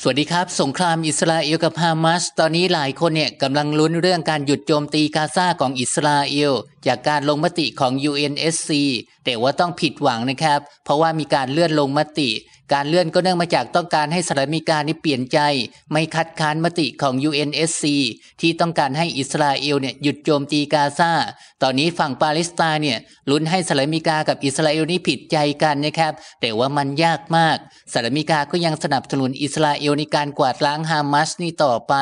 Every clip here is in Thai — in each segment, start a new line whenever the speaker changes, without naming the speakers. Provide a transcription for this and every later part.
สวัสดีครับสงครามอิสราเอลกับฮามาสตอนนี้หลายคนเนี่ยกำลังลุ้นเรื่องการหยุดโจมตีกาซาของอิสราเอลจากการลงมติของ UNSC แต่ว่าต้องผิดหวังนะครับ เพราะว่ามีการเลื่อนลงมติ การเลื่อนก็เนื่องมาจากต้องการให้สหรัฐอเมริกานี่เปลี่ยนใจ ไม่คัดค้านมติของ UNSC ที่ต้องการให้อิสราเอลเนี่ยหยุดโจมตีกาซาตอนนี้ฝั่งปาเลสไตน์เนี่ยลุ้นให้สหรัฐอเมริกากับอิสราเอลนี่ผิดใจกันนะครับ แต่ว่ามันยากมากสหรัฐอเมริกาก็ยังสนับสนุนอิสราเอลในการกวาดล้างฮามาสนี่ต่อไป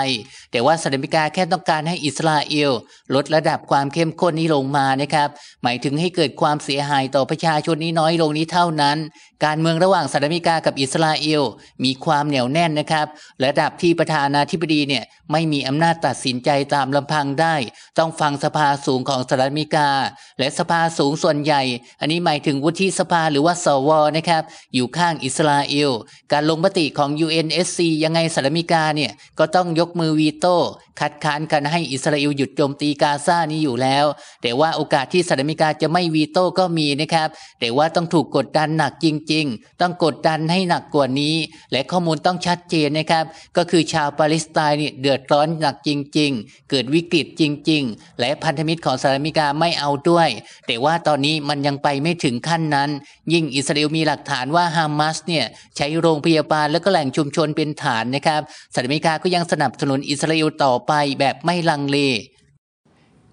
แต่ว่าสหรัฐอเมริกาแค่ต้องการให้อิสราเอล ลดระดับความเข้มข้นนี้ลงมานะครับหมายถึงให้เกิดความเสียหายต่อประชาชนนี้น้อยลงนี้เท่านั้น การเมืองระหว่างสหรัฐอเมริกา กับอิสราเอล มีความเหนียวแน่นนะครับ ระดับที่ประธานาธิบดีเนี่ยไม่มีอำนาจตัดสินใจตามลำพังได้ ต้องฟังสภาสูงของสหรัฐอเมริกา และสภาสูงส่วนใหญ่ อันนี้หมายถึงวุฒิสภาหรือว่าสวนะครับอยู่ข้างอิสราเอล การลงมติของ UNSC ยังไงสหรัฐอเมริกาเนี่ยก็ต้องยกมือวีโต้คัดค้านกันให้อิสราเอลหยุดโจมตีกาซานี้อยู่แล้ว แต่ว่าโอกาสที่สหรัฐอเมริกาจะไม่วีโต้ก็มีนะครับแต่ว่าต้องถูกกดดันหนักจริง ๆ ต้องกดดันให้หนักกว่านี้ และข้อมูลต้องชัดเจนนะครับก็คือชาวปาเลสไตน์เนี่ยเดือดร้อนหนักจริงๆ เกิดวิกฤตจริง ๆ และพันธมิตรของสหรัฐอเมริกาไม่เอาด้วย แต่ว่าตอนนี้มันยังไปไม่ถึงขั้นนั้นยิ่งอิสราเอลมีหลักฐานว่าฮามาสเนี่ยใช้โรงพยาบาลและก็แหล่งชุมชนเป็นฐานนะครับสหรัฐอเมริกาก็ยังสนับสนุนอิสราเอลต่อไปแบบไม่ลังเล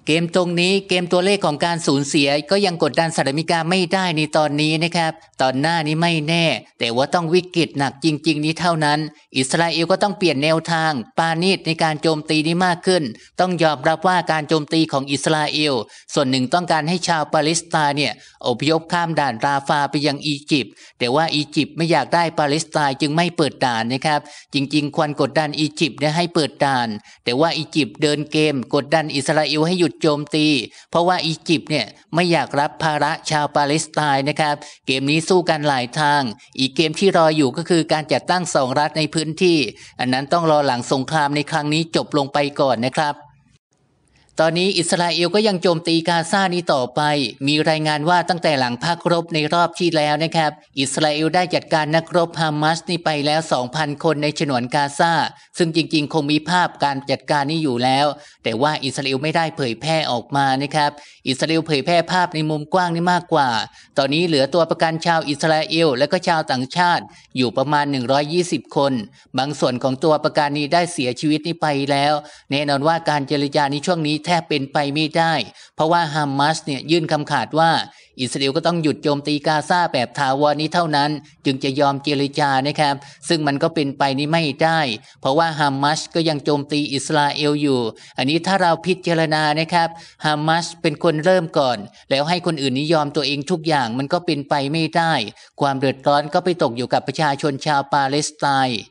เกมตรงนี้เกมตัวเลขของการสูญเสียก็ยังกดดันสหรัฐอเมริกาไม่ได้ในตอนนี้นะครับตอนหน้านี้ไม่แน่ แต่ว่าต้องวิกฤตหนักจริง ๆ นี้เท่านั้น อิสราเอลก็ต้องเปลี่ยนแนวทาง ปาณิชในการโจมตีนี้มากขึ้น ต้องยอมรับว่าการโจมตีของอิสราเอลส่วนหนึ่งต้องการให้ชาวปาเลสไตน์เนี่ยอพยพข้ามด่านราฟาไปยังอียิปต์แต่ว่าอียิปต์ไม่อยากได้ปาเลสไตน์จึงไม่เปิดด่านนะครับจริง ๆควรกดดันอียิปต์ให้เปิดด่านแต่ว่าอียิปต์เดินเกมกดดันอิสราเอลให้หยุดโจมตี เพราะว่าอียิปต์เนี่ยไม่อยากรับภาระชาวปาเลสไตน์นะครับ เกมนี้สู้กันหลายทาง อีกเกมที่รออยู่ก็คือการจัดตั้งสองรัฐในพื้นที่อันนั้นต้องรอหลังสงครามในครั้งนี้จบลงไปก่อนนะครับตอนนี้อิสราเอลก็ยังโจมตีกาซานี้ต่อไป มีรายงานว่าตั้งแต่หลังภาครบในรอบที่แล้วนะครับอิสราเอลได้จัดการนักรบฮามาสนี่ไปแล้ว 2,000 คนในฉนวนกาซาซึ่งจริงๆ คงมีภาพการจัดการนี้อยู่แล้ว แต่ว่าอิสราเอลไม่ได้เผยแพร่ออกมานะครับอิสราเอลเผยแพร่ภาพในมุมกว้างนี่มากกว่า ตอนนี้เหลือตัวประกันชาวอิสราเอลและก็ชาวต่างชาติอยู่ประมาณ 120 คน บางส่วนของตัวประกันนี้ได้เสียชีวิตนี่ไปแล้ว แน่นอนว่าการเจรจาในช่วงนี้แทบเป็นไปไม่ได้เพราะว่าฮามาสเนี่ยยื่นคำขาดว่า อิสราเอลก็ต้องหยุดโจมตีกาซาแบบทาวรนี้เท่านั้น จึงจะยอมเจรจานะครับ ซึ่งมันก็เป็นไปนี้ไม่ได้ เพราะว่าฮามาสก็ยังโจมตีอิสราเอลอยู่ อันนี้ถ้าเราพิจารณานะครับฮามาสเป็นคนเริ่มก่อน แล้วให้คนอื่นนิยอมตัวเองทุกอย่างมันก็เป็นไปไม่ได้ ความเดือดร้อนก็ไปตกอยู่กับประชาชนชาวปาเลสไตน์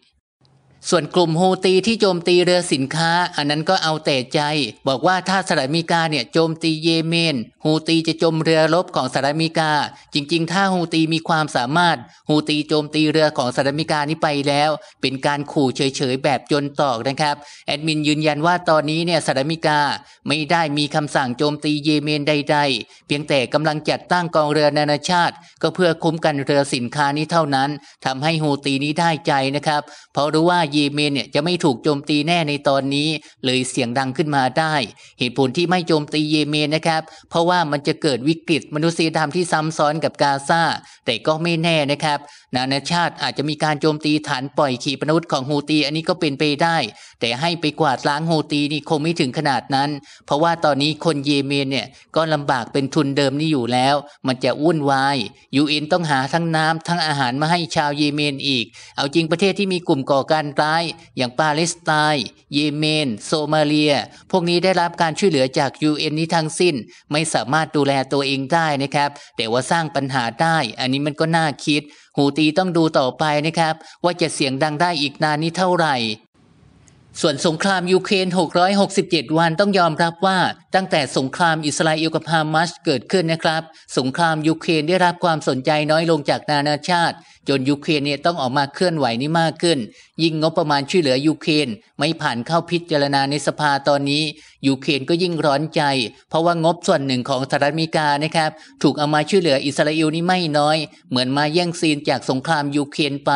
ส่วนกลุ่มโฮตีที่โจมตีเรือสินค้า อันนั้นก็เอาแต่ใจ บอกว่าถ้าสหรัฐอเมริกาเนี่ยโจมตีเยเมนฮูตีจะจมเรือรบของสหรัฐอเมริกา จริงๆ ถ้าฮูตีมีความสามารถฮูตีโจมตีเรือของสหรัฐอเมริกานี้ไปแล้ว เป็นการขู่เฉยๆแบบจนตอกนะครับแอดมินยืนยันว่าตอนนี้เนี่ยสหรัฐอเมริกาไม่ได้มีคำสั่งโจมตีเยเมนใด ๆ เพียงแต่กำลังจัดตั้งกองเรือนานาชาติ ก็เพื่อคุ้มกันเรือสินค้านี้เท่านั้น ทำให้ฮูตีนี้ได้ใจนะครับเพราะรู้ว่าเยเมนเนี่ยจะไม่ถูกโจมตีแน่ในตอนนี้เลยเสียงดังขึ้นมาได้ เหตุผลที่ไม่โจมตีเยเมนนะครับเพราะว่า่ามันจะเกิดวิกฤตมนุษยธรรมที่ซ้ำซ้อนกับกาซาแต่ก็ไม่แน่นะครับ นานาชาติอาจจะมีการโจมตีฐานปล่อยขีปนาวุธของฮูตีอันนี้ก็เป็นไปได้ แต่ให้ไปกวาดล้างฮูตีนี่คงไม่ถึงขนาดนั้นเพราะว่าตอนนี้คนเยเมนเนี่ยก็ลำบากเป็นทุนเดิมนี่อยู่แล้ว มันจะวุ่นวายยูเอ็นต้องหาทั้งน้ำทั้งอาหารมาให้ชาวเยเมนอีก เอาจริงประเทศที่มีกลุ่มก่อการร้าย อย่างปาเลสไตน์เยเมน โซมาเลีย พวกนี้ได้รับการช่วยเหลือจาก UN นี้ทั้งสิ้นไม่สาามารถดูแลตัวเองได้นะครับแต่ว่าสร้างปัญหาได้ อันนี้มันก็น่าคิด หูตีต้องดูต่อไปนะครับ ว่าจะเสียงดังได้อีกนานนี้เท่าไหร่ส่วนสงครามยูเครน667 วันต้องยอมรับว่า ตั้งแต่สงครามอิสราเอลกับฮามาสเกิดขึ้นนะครับ สงครามยูเครนได้รับความสนใจน้อยลงจากนานาชาติ จนยูเครนเนี่ยต้องออกมาเคลื่อนไหวนี้มากขึ้น ยิ่งงบประมาณช่วยเหลือยูเครนไม่ผ่านเข้าพิจารณาในสภาตอนนี้ยูเครนก็ยิ่งร้อนใจ เพราะว่างบส่วนหนึ่งของสหรัฐอเมริกานะครับถูกเอามาช่วยเหลืออิสราเอลนี่ไม่น้อยเหมือนมาแย่งซีนจากสงครามยูเครนไป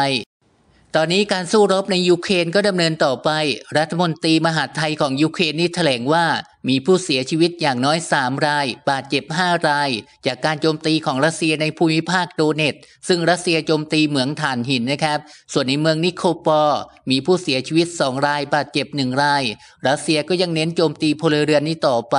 ตอนนี้การสู้รบในยูเครนก็ดำเนินต่อไป รัฐมนตรีมหาไทยของยูเครนนี่แถลงว่ามีผู้เสียชีวิตอย่างน้อย 3 ราย บาดเจ็บ5ราย จากการโจมตีของรัสเซียในภูมิภาคโดเนต ซึ่งรัสเซียโจมตีเหมืองถ่านหินนะครับ ส่วนในเมืองนิโคปอ มีผู้เสียชีวิต2ราย บาดเจ็บ1ราย รัสเซียก็ยังเน้นโจมตีพลเรือนนี้ต่อไป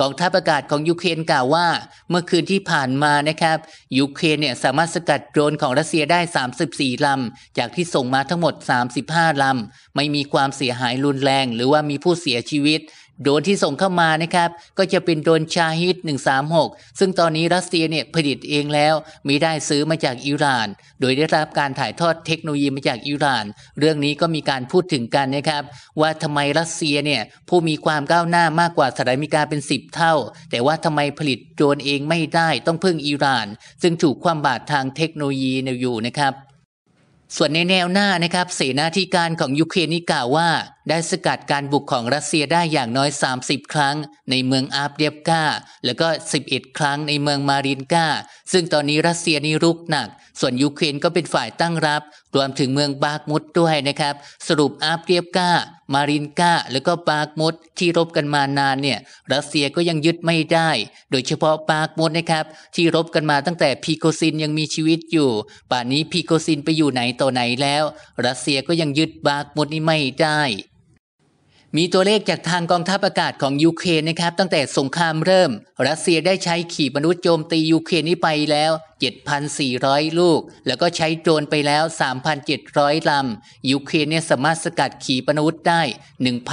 กองทัพอากาศของยูเครนกล่าวว่า เมื่อคืนที่ผ่านมานะครับ ยูเครนเนี่ยสามารถสกัดโดรนของรัสเซียได้ 34ลำ จากที่ส่งมาทั้งหมด35ลำ ไม่มีความเสียหายรุนแรง หรือว่ามีผู้เสียชีวิตโดนที่ส่งเข้ามานะครับ ก็จะเป็นโดนชาฮิต136 ซึ่งตอนนี้รัสเซียเนี่ยผลิตเองแล้วมีได้ซื้อมาจากอิหร่านโดยได้รับการถ่ายทอดเทคโนโลยีมาจากอิหร่าน เรื่องนี้ก็มีการพูดถึงกันนะครับ ว่าทำไมรัสเซียเนี่ยผู้มีความก้าวหน้ามากกว่าสหรัฐอเมริกาเป็น 10 เท่า แต่ว่าทำไมผลิตโดนเองไม่ได้ต้องพึ่งอิหร่าน ซึ่งถูกความบาดทางเทคโนโลยีอยู่นะครับส่วนในแนวหน้านะครับ เสนาธิการของยูเครนนี่กล่าวว่าได้สกัดการบุกของรัสเซียได้อย่างน้อย 30 ครั้งในเมืองอาบเดียบกาแล้วก็ 11 ครั้งในเมืองมารินกาซึ่งตอนนี้รัสเซียนี่รุกหนัก ส่วนยูเครนก็เป็นฝ่ายตั้งรับ รวมถึงเมืองบากมุดด้วยนะครับ สรุปอาบเดียบกามารินกาแล้วก็ปากมดที่รบกันมานานเนี่ยรัสเซียก็ยังยึดไม่ได้ โดยเฉพาะปากมดนะครับ ที่รบกันมาตั้งแต่พีโกซินยังมีชีวิตอยู่ ป่านนี้พีโกซินไปอยู่ไหนต่อไหนแล้วรัสเซียก็ยังยึดปากมดนี้ไม่ได้ มีตัวเลขจากทางกองทัพอากาศของยูเครนนะครับ ตั้งแต่สงครามเริ่ม รัสเซียได้ใช้ขีปนาวุธโจมตียูเครนนี้ไปแล้ว7,400 ลูก แล้วก็ใช้โดรนไปแล้ว 3,700 ลำยูเครนเนี่ยสามารถสกัดขีปนาวุธได้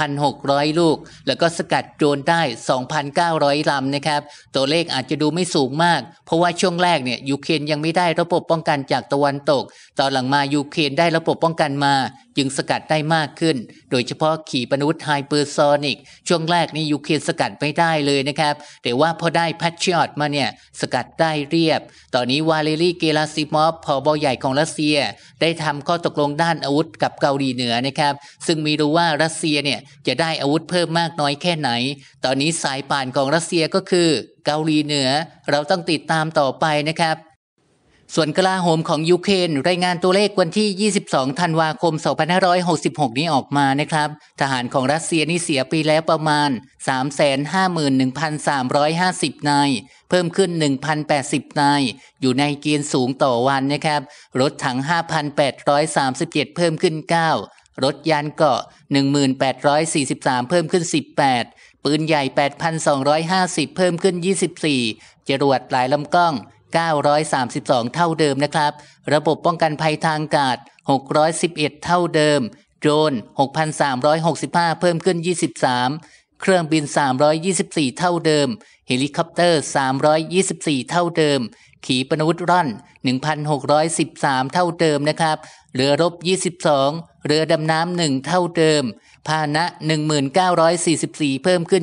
1,600 ลูก แล้วก็สกัดโดรนได้ 2,900 ลำนะครับ ตัวเลขอาจจะดูไม่สูงมาก เพราะว่าช่วงแรกเนี่ยยูเครนยังไม่ได้ระบบป้องกันจากตะวันตก ตอนหลังมายูเครนได้ระบบป้องกันมา จึงสกัดได้มากขึ้น โดยเฉพาะขีปนาวุธไฮเปอร์ซอนิก ช่วงแรกนี่ยูเครนสกัดไม่ได้เลยนะครับ แต่ว่าพอได้แพทชิออตมาเนี่ยสกัดได้เรียบตอนนี้นี้วาเลรี เกลาซิมอฟผบใหญ่ของรัสเซีย ได้ทำข้อตกลงด้านอาวุธกับเกาหลีเหนือนะครับ ซึ่งมีรู้ว่ารัสเซียเนี่ยจะได้อาวุธเพิ่มมากน้อยแค่ไหน ตอนนี้สายป่านของรัสเซียก็คือเกาหลีเหนือ เราต้องติดตามต่อไปนะครับส่วนกลาโหมของยูเครนรายงานตัวเลขวันที่ 22 ธันวาคม 2566 นี้ออกมานะครับ ทหารของรัสเซียนี่เสียปีแล้วประมาณ 351,350 นาย เพิ่มขึ้น 1,080 นาย อยู่ในเกณฑ์สูงต่อวันนะครับ รถถัง 5,837 เพิ่มขึ้น 9 รถยานเกาะ 1,843 เพิ่มขึ้น 18 ปืนใหญ่ 8,250 เพิ่มขึ้น 24จรวดหลายลำกล้อง932 เท่าเดิมนะครับ ระบบป้องกันภัยทางอากาศ 611 เท่าเดิม โดรน6,365 เพิ่มขึ้น 23 เครื่องบิน 324 เท่าเดิม เฮลิคอปเตอร์ 324 เท่าเดิม ขีปนาวุธร่อน 1,613 เท่าเดิมนะครับ เรือรบ 22 เรือดำน้ำ1เท่าเดิม พาหนะ 1944 เพิ่มขึ้น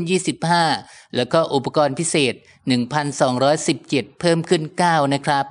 25 แล้วก็อุปกรณ์พิเศษ1,217 เพิ่มขึ้น 9 นะครับ